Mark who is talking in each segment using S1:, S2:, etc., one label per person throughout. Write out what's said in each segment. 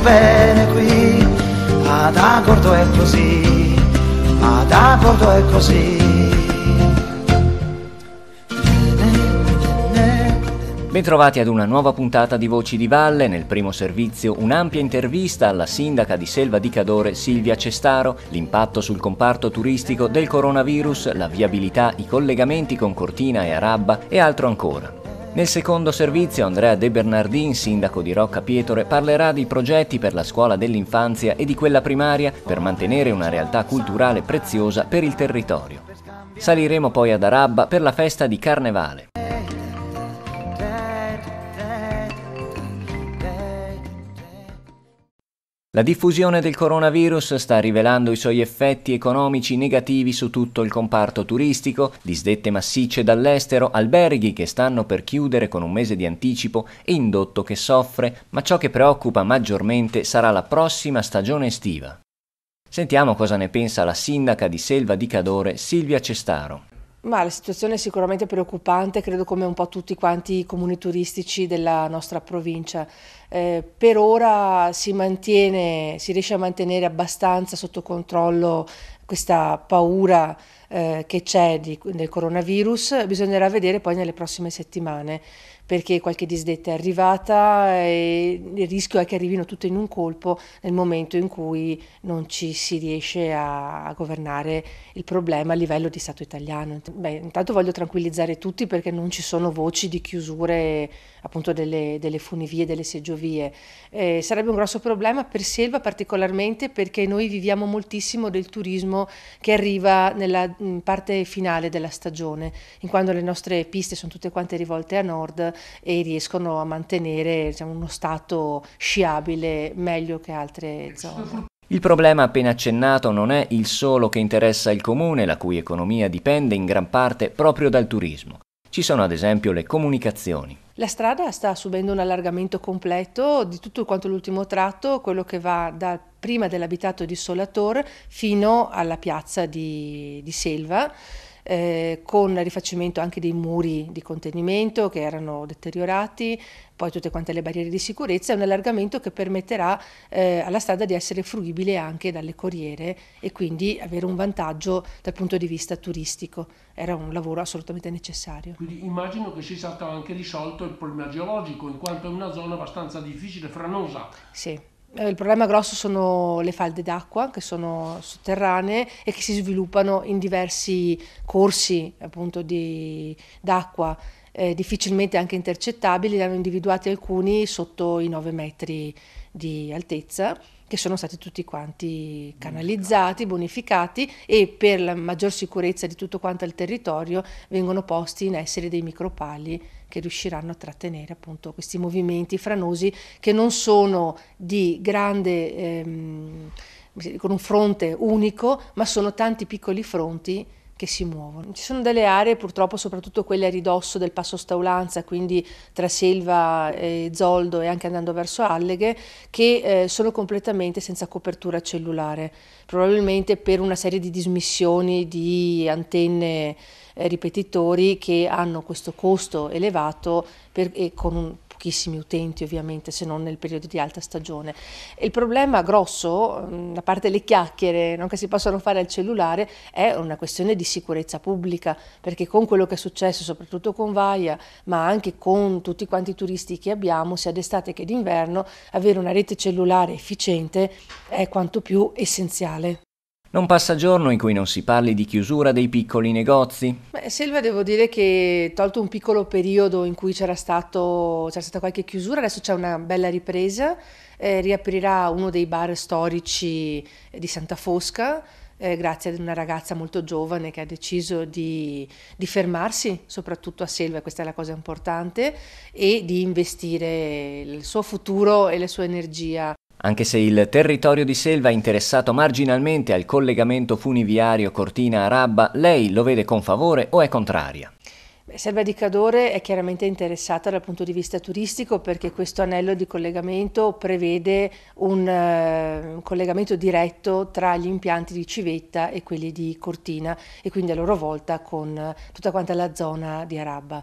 S1: bene qui, ad Agordo è così, ad Agordo è così. Bentrovati ad una nuova puntata di Voci di Valle, nel primo servizio un'ampia intervista alla sindaca di Selva di Cadore Silvia Cestaro, l'impatto sul comparto turistico del coronavirus, la viabilità, i collegamenti con Cortina e Arabba e altro ancora. Nel secondo servizio Andrea De Bernardin, sindaco di Rocca Pietore, parlerà di progetti per la scuola dell'infanzia e di quella primaria per mantenere una realtà culturale preziosa per il territorio. Saliremo poi ad Arabba per la festa di Carnevale. La diffusione del coronavirus sta rivelando i suoi effetti economici negativi su tutto il comparto turistico, disdette massicce dall'estero, alberghi che stanno per chiudere con un mese di anticipo e indotto che soffre, ma ciò che preoccupa maggiormente sarà la prossima stagione estiva. Sentiamo cosa ne pensa la sindaca di Selva di Cadore, Silvia Cestaro.
S2: Ma la situazione è sicuramente preoccupante, credo come un po' tutti quanti i comuni turistici della nostra provincia. Eh, per ora si mantiene, si riesce a mantenere abbastanza sotto controllo questa paura eh, che c'è del coronavirus, bisognerà vedere poi nelle prossime settimane perché qualche disdetta è arrivata e il rischio è che arrivino tutte in un colpo nel momento in cui non ci si riesce a, governare il problema a livello di Stato italiano. Beh, intanto voglio tranquillizzare tutti perché non ci sono voci di chiusure appunto delle, delle funivie, delle seggiovie. Eh, sarebbe un grosso problema per Selva particolarmente perché noi viviamo moltissimo del turismo che arriva nella parte finale della stagione, in quanto le nostre piste sono tutte quante rivolte a nord e riescono a mantenere diciamo, uno stato sciabile meglio che altre zone.
S1: Il problema appena accennato non è il solo che interessa il comune, la cui economia dipende in gran parte proprio dal turismo. Ci sono ad esempio le comunicazioni.
S2: La strada sta subendo un allargamento completo di tutto quanto l'ultimo tratto, quello che va da prima dell'abitato di Solator fino alla piazza di, di Selva eh, con rifacimento anche dei muri di contenimento che erano deteriorati, poi tutte quante le barriere di sicurezza, è un allargamento che permetterà eh, alla strada di essere fruibile anche dalle corriere e quindi avere un vantaggio dal punto di vista turistico. Era un lavoro assolutamente necessario. Quindi
S3: immagino che si sia stato anche risolto il problema geologico, in quanto è una zona abbastanza difficile, franosa.
S2: Sì. Eh, il problema grosso sono le falde d'acqua che sono sotterranee e che si sviluppano in diversi corsi appunto, di, d'acqua, eh, difficilmente anche intercettabili, ne hanno individuati alcuni sotto i 9 metri di altezza che sono stati tutti quanti canalizzati, bonificati e per la maggior sicurezza di tutto quanto il territorio vengono posti in essere dei micropali che riusciranno a trattenere appunto questi movimenti franosi che non sono di grande, ehm, con un fronte unico, ma sono tanti piccoli fronti che si muovono. Ci sono delle aree purtroppo, soprattutto quelle a ridosso del Passo Staulanza, quindi tra Selva e Zoldo e anche andando verso Alleghe, che eh, sono completamente senza copertura cellulare, probabilmente per una serie di dismissioni di antenne eh, ripetitori che hanno questo costo elevato per, e con pochissimi utenti ovviamente se non nel periodo di alta stagione. Il problema grosso, a parte le chiacchiere non che si possono fare al cellulare, è una questione di sicurezza pubblica, perché con quello che è successo, soprattutto con Vaia, ma anche con tutti quanti i turisti che abbiamo, sia d'estate che d'inverno, avere una rete cellulare efficiente è quanto più essenziale.
S1: Non passa giorno in cui non si parli di chiusura dei piccoli negozi.
S2: Beh, Silvia, devo dire che tolto un piccolo periodo in cui c'era, stato, c'era stata qualche chiusura, adesso c'è una bella ripresa. Eh, riaprirà uno dei bar storici eh, di Santa Fosca. Eh, grazie ad una ragazza molto giovane che ha deciso di, di, fermarsi soprattutto a Selva, questa è la cosa importante, e di investire il suo futuro e la sua energia
S1: anche se il territorio di Selva è interessato marginalmente al collegamento funiviario Cortina-Arabba, lei lo vede con favore o è contraria?
S2: Selva di Cadore è chiaramente interessata dal punto di vista turistico perché questo anello di collegamento prevede un, uh, collegamento diretto tra gli impianti di Civetta e quelli di Cortina e quindi a loro volta con eh, tutta quanta la zona di Arabba.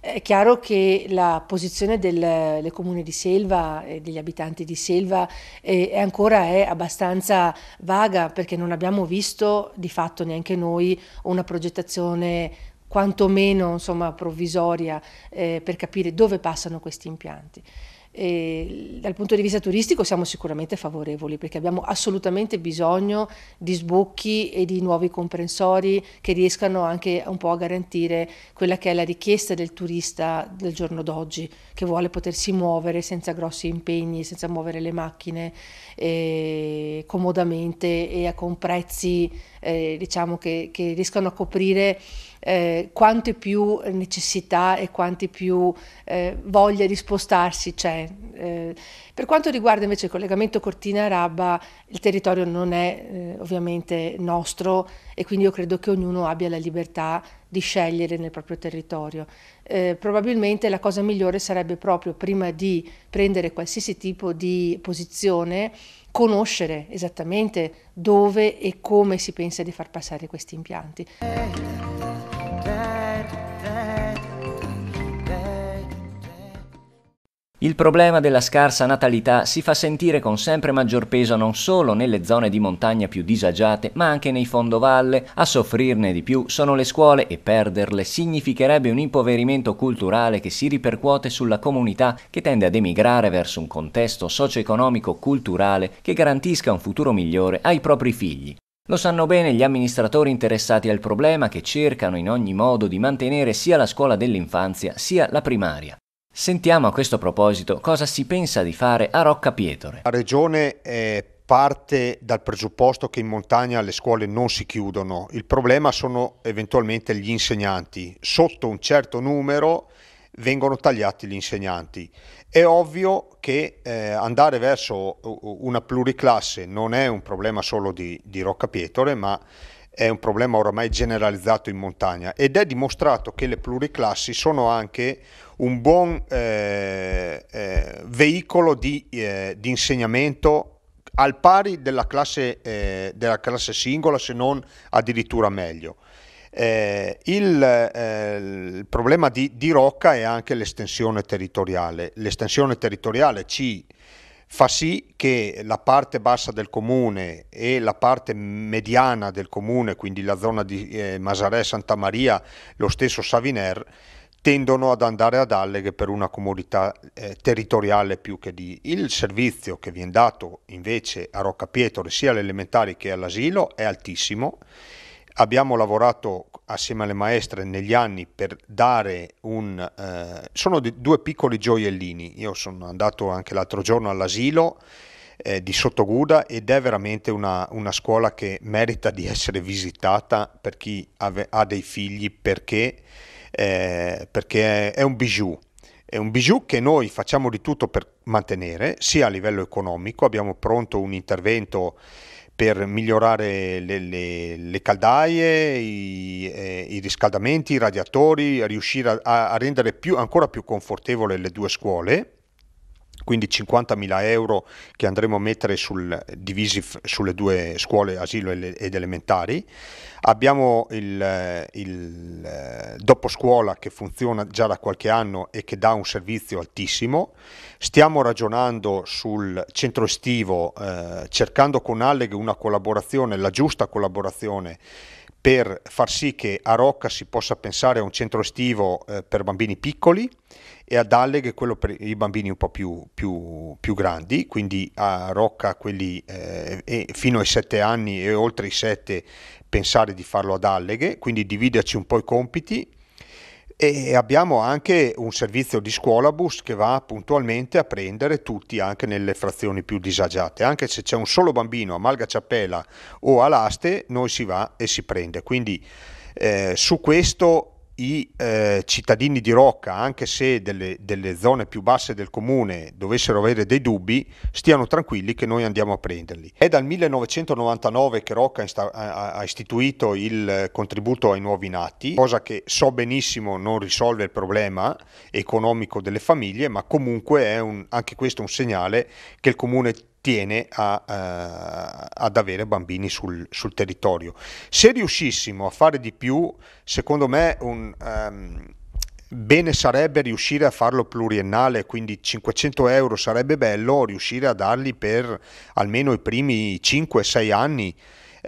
S2: È chiaro che la posizione del, comune di Selva e degli abitanti di Selva è, eh, è ancora è abbastanza vaga perché non abbiamo visto di fatto neanche noi una progettazione quantomeno insomma, provvisoria eh, per capire dove passano questi impianti. E dal punto di vista turistico siamo sicuramente favorevoli perché abbiamo assolutamente bisogno di sbocchi e di nuovi comprensori che riescano anche un po' a garantire quella che è la richiesta del turista del giorno d'oggi che vuole potersi muovere senza grossi impegni, senza muovere le macchine eh, comodamente e con prezzi eh, diciamo che, che riescano a coprire eh, quante più necessità e quante più eh, voglia di spostarsi c'è. Eh, per quanto riguarda invece il collegamento Cortina-Rabba, il territorio non è eh, ovviamente nostro e quindi io credo che ognuno abbia la libertà di scegliere nel proprio territorio. Eh, probabilmente la cosa migliore sarebbe proprio prima di prendere qualsiasi tipo di posizione conoscere esattamente dove e come si pensa di far passare questi impianti. Hey,
S1: Il problema della scarsa natalità si fa sentire con sempre maggior peso non solo nelle zone di montagna più disagiate, ma anche nei fondovalle. A soffrirne di più sono le scuole e perderle significherebbe un impoverimento culturale che si ripercuote sulla comunità che tende ad emigrare verso un contesto socio-economico-culturale che garantisca un futuro migliore ai propri figli. Lo sanno bene gli amministratori interessati al problema che cercano in ogni modo di mantenere sia la scuola dell'infanzia sia la primaria. Sentiamo a questo proposito cosa si pensa
S3: di fare a Rocca Pietore. La regione eh, parte dal presupposto che in montagna le scuole non si chiudono, il problema sono eventualmente gli insegnanti. Sotto un certo numero vengono tagliati gli insegnanti. È ovvio che eh, andare verso una pluriclasse non è un problema solo di, di Rocca Pietore, ma è un problema oramai generalizzato in montagna ed è dimostrato che le pluriclassi sono anche un buon eh, eh, veicolo di, eh, di, insegnamento al pari della classe, eh, della classe, singola se non addirittura meglio. Eh, il, eh, il, problema di, di Rocca è anche l'estensione territoriale. L'estensione territoriale ci fa sì che la parte bassa del comune e la parte mediana del comune, quindi la zona di eh, Masarè, Santa Maria, lo stesso Saviner, tendono ad andare ad alleghe per una comunità eh, territoriale più che di. Il servizio che viene dato invece a Roccapietro, sia all'elementare che all'asilo, è altissimo abbiamo lavorato assieme alle maestre negli anni per dare un... Eh, sono due piccoli gioiellini, io sono andato anche l'altro giorno all'asilo eh, di Sottoguda ed è veramente una, una, scuola che merita di essere visitata per chi ave, ha dei figli perché, eh, perché è un bijou, è un bijou che noi facciamo di tutto per mantenere, sia a livello economico, abbiamo pronto un intervento per migliorare le, le, le caldaie, i, eh, i, riscaldamenti, i radiatori, riuscire a, a rendere più, ancora più confortevole le due scuole quindi 50.000 euro che andremo a mettere sul, divisi sulle due scuole asilo ed elementari. Abbiamo il, il eh, dopo scuola che funziona già da qualche anno e che dà un servizio altissimo. Stiamo ragionando sul centro estivo eh, cercando con Alleg una collaborazione, la giusta collaborazione per far sì che a Rocca si possa pensare a un centro estivo eh, per bambini piccoli e ad Alleg quello per i bambini un po' più, più, più grandi, quindi a Rocca quelli eh, fino ai 7 anni e oltre i 7 pensare di farlo ad Alleghe, quindi dividerci un po' i compiti e abbiamo anche un servizio di scuola bus che va puntualmente a prendere tutti anche nelle frazioni più disagiate anche se c'è un solo bambino a Malga Ciappella o a Laste noi si va e si prende quindi eh, su questo i eh, cittadini di Rocca, anche se delle, delle, zone più basse del comune dovessero avere dei dubbi, stiano tranquilli che noi andiamo a prenderli. È dal 1999 che Rocca insta- ha istituito il contributo ai nuovi nati, cosa che so benissimo non risolve il problema economico delle famiglie, ma comunque è un, anche questo un segnale che il comune tiene a, eh, ad avere bambini sul, sul, territorio. Se riuscissimo a fare di più, secondo me un, um, bene sarebbe riuscire a farlo pluriennale, quindi 500 euro sarebbe bello riuscire a darli per almeno i primi 5-6 anni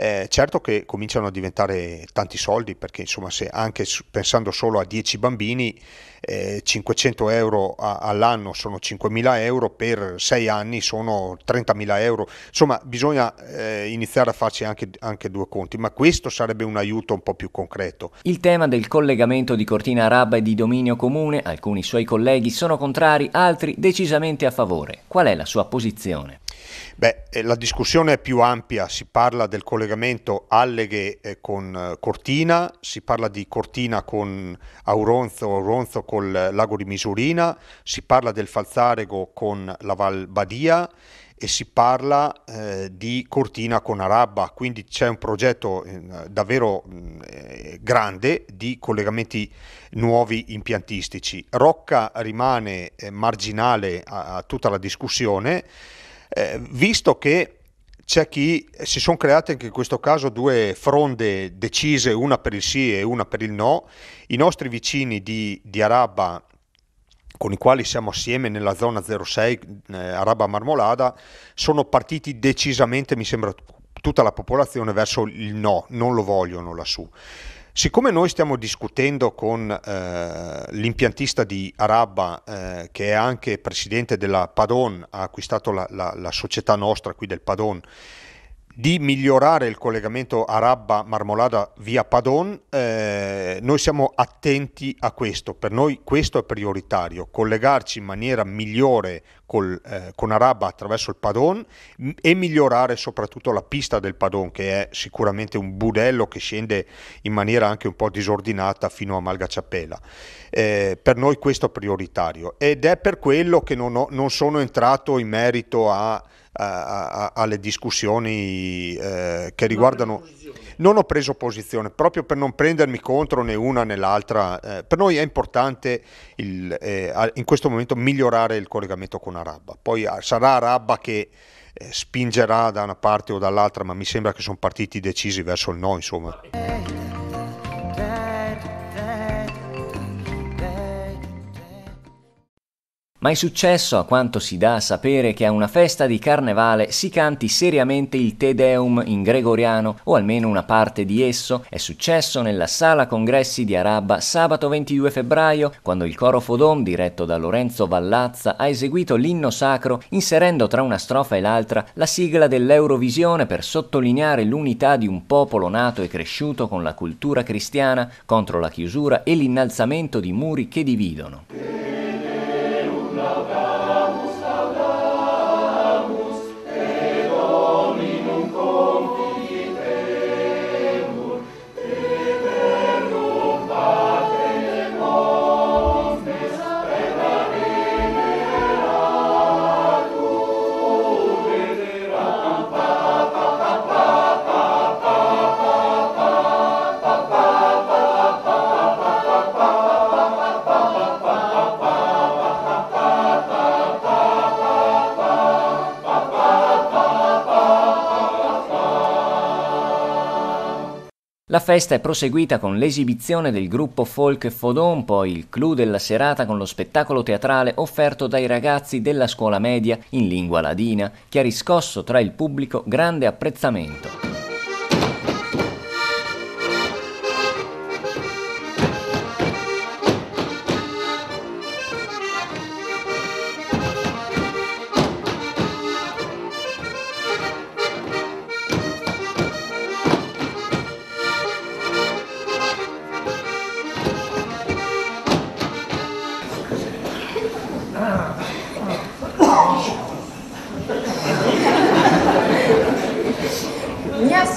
S3: eh, certo che cominciano a diventare tanti soldi perché insomma se anche pensando solo a 10 bambini eh, 500 euro a, all'anno sono 5.000 euro, per 6 anni sono 30.000 euro, insomma bisogna eh, iniziare a farci anche, anche due conti, ma questo sarebbe un aiuto un po' più concreto. Il tema del collegamento di Cortina
S1: Araba e di dominio comune, alcuni suoi colleghi sono contrari, altri decisamente a favore.
S3: Qual è la sua posizione? Beh, eh, la discussione è più ampia, si parla del collegamento Alleghe eh, con eh, Cortina, si parla di Cortina con Auronzo, Auronzo col lago di Misurina, si parla del Falzarego con la Val Badia e si parla eh, di Cortina con Arabba, quindi c'è un progetto eh, davvero eh, grande di collegamenti nuovi impiantistici. Rocca rimane marginale a, a tutta la discussione eh, visto che c'è chi si sono create anche in questo caso due fronde decise, una per il sì e una per il no. I nostri vicini di, di Araba, con i quali siamo assieme nella zona 06, eh, Araba Marmolada, sono partiti decisamente, mi sembra, tutta la popolazione verso il no, non lo vogliono lassù. Siccome noi stiamo discutendo con eh, l'impiantista di Arabba, eh, che è anche presidente della Padon, ha acquistato la, la, la società nostra qui del Padon, di migliorare il collegamento Arabba-Marmolada via Padon, eh, noi siamo attenti a questo, per noi questo è prioritario, collegarci in maniera migliore col, eh, con Arabba attraverso il Padon e migliorare soprattutto la pista del Padon che è sicuramente un budello che scende in maniera anche un po' disordinata fino a Malgaciappella. Eh, per noi questo è prioritario ed è per quello che non, ho, non sono entrato in merito a alle discussioni eh, che riguardano... Non ho preso posizione, proprio per non prendermi contro né una né l'altra. Eh, per noi è importante il, eh, in questo momento migliorare il collegamento con Arabba. Poi ah, sarà Arabba che eh, spingerà da una parte o dall'altra, ma mi sembra che sono partiti decisi verso il no, insomma. Eh,
S1: Ma è successo, a quanto si dà a sapere, che a una festa di carnevale si canti seriamente il Te Deum in gregoriano o almeno una parte di esso? È successo nella sala congressi di Arabba sabato 22 febbraio, quando il coro Fodom, diretto da Lorenzo Vallazza, ha eseguito l'inno sacro inserendo tra una strofa e l'altra la sigla dell'Eurovisione per sottolineare l'unità di un popolo nato e cresciuto con la cultura cristiana contro la chiusura e l'innalzamento di muri che dividono. La festa è proseguita con l'esibizione del gruppo folk Fodon, poi il clou della serata con lo spettacolo teatrale offerto dai ragazzi della scuola media in lingua ladina, che ha riscosso tra il pubblico grande apprezzamento.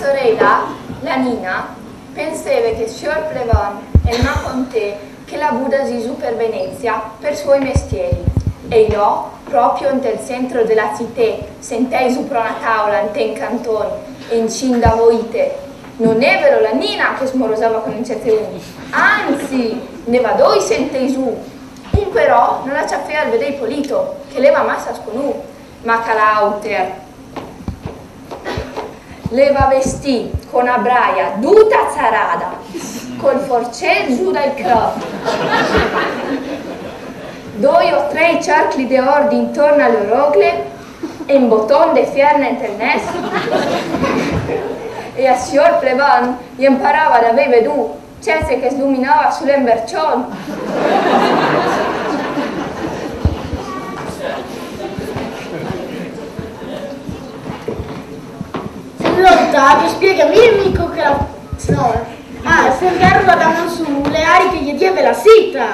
S1: sorella,
S2: la Nina, pensava che Signor Plevon e con te che la Buddha Gesù per Venezia per suoi mestieri. E io, proprio nel centro della città, sentai su per una tavola in te in canton e in cinda voite. Non è vero la Nina che smorosava con un certo uni, anzi, ne vado e sentei su. Un però non la ciaffea al vedere Polito, che leva massa sconu, ma calauter, leva vestì con a braia duta zarada, col giù dal crop. Due o tre cerchi di ordi intorno alle rogle e un bottone di fierna internes. e a signor Plevan gli imparava ad avere veduto, cese che sdominava sull'embercione. Dario, spiegami il No. Ah, se un carro da Mansu, le ali che gli diede la sita.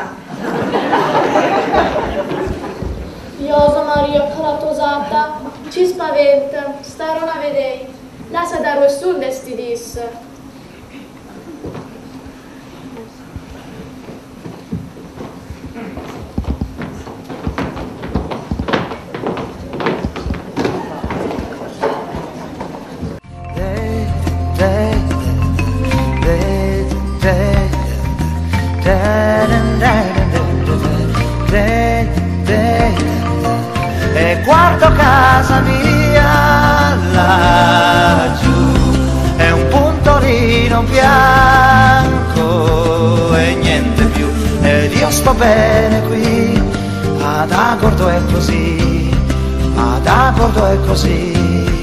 S2: Iosa Maria Caratosata, ci spaventa, starò a vedei. Lascia dare sul desti disse.
S1: bene qui, ad Agordo è così,
S2: ad Agordo è così.